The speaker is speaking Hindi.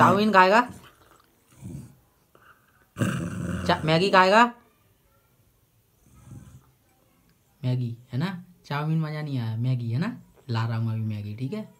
चाउमीन खाएगा मैगी खाएगा मैगी है ना चाउमीन मज़ा नहीं आया मैगी है ना ला रहा हूँ अभी मैगी ठीक है